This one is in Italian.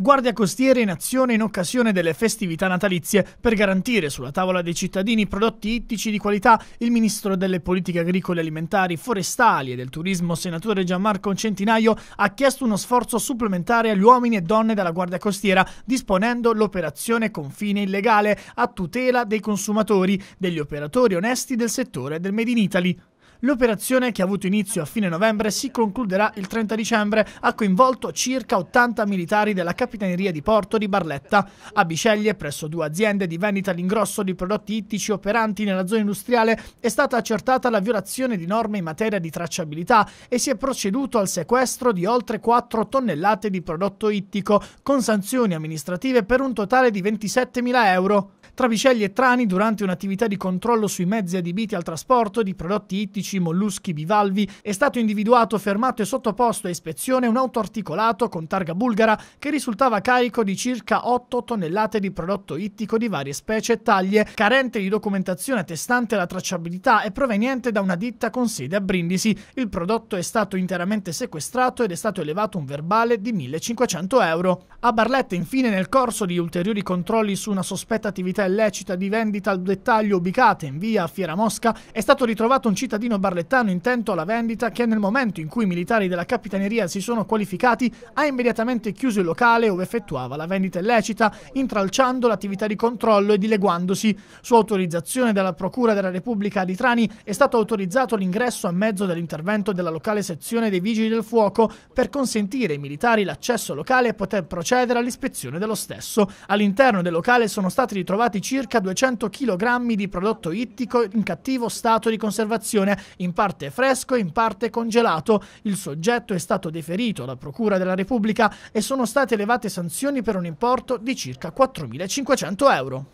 Guardia costiera in azione in occasione delle festività natalizie per garantire sulla tavola dei cittadini prodotti ittici di qualità, il ministro delle politiche agricole alimentari, forestali e del turismo, senatore Gianmarco Centinaio, ha chiesto uno sforzo supplementare agli uomini e donne della Guardia costiera, disponendo l'operazione Confine Illegale a tutela dei consumatori, degli operatori onesti del settore del Made in Italy. L'operazione, che ha avuto inizio a fine novembre, si concluderà il 30 dicembre, ha coinvolto circa 80 militari della Capitaneria di Porto di Barletta, a Biceglie, presso due aziende di vendita all'ingrosso di prodotti ittici operanti nella zona industriale, è stata accertata la violazione di norme in materia di tracciabilità e si è proceduto al sequestro di oltre 4 tonnellate di prodotto ittico, con sanzioni amministrative per un totale di 27.000 euro. Tra Biceglie e Trani, durante un'attività di controllo sui mezzi adibiti al trasporto di prodotti ittici Amici, Molluschi, Bivalvi, è stato individuato, fermato e sottoposto a ispezione un auto articolato con targa bulgara che risultava carico di circa 8 tonnellate di prodotto ittico di varie specie e taglie, carente di documentazione attestante la tracciabilità e proveniente da una ditta con sede a Brindisi. Il prodotto è stato interamente sequestrato ed è stato elevato un verbale di 1500 euro. A Barletta, infine, nel corso di ulteriori controlli su una sospetta attività illecita di vendita al dettaglio ubicata in via Fiera Mosca, è stato ritrovato un cittadino cittadino barlettano intento alla vendita che nel momento in cui i militari della Capitaneria si sono qualificati ha immediatamente chiuso il locale dove effettuava la vendita illecita, intralciando l'attività di controllo e dileguandosi. Su autorizzazione della Procura della Repubblica di Trani è stato autorizzato l'ingresso a mezzo dell'intervento della locale sezione dei Vigili del Fuoco per consentire ai militari l'accesso locale e poter procedere all'ispezione dello stesso. All'interno del locale sono stati ritrovati circa 200 kg di prodotto ittico in cattivo stato di conservazione in parte fresco e in parte congelato. Il soggetto è stato deferito alla Procura della Repubblica e sono state elevate sanzioni per un importo di circa 4.500 euro.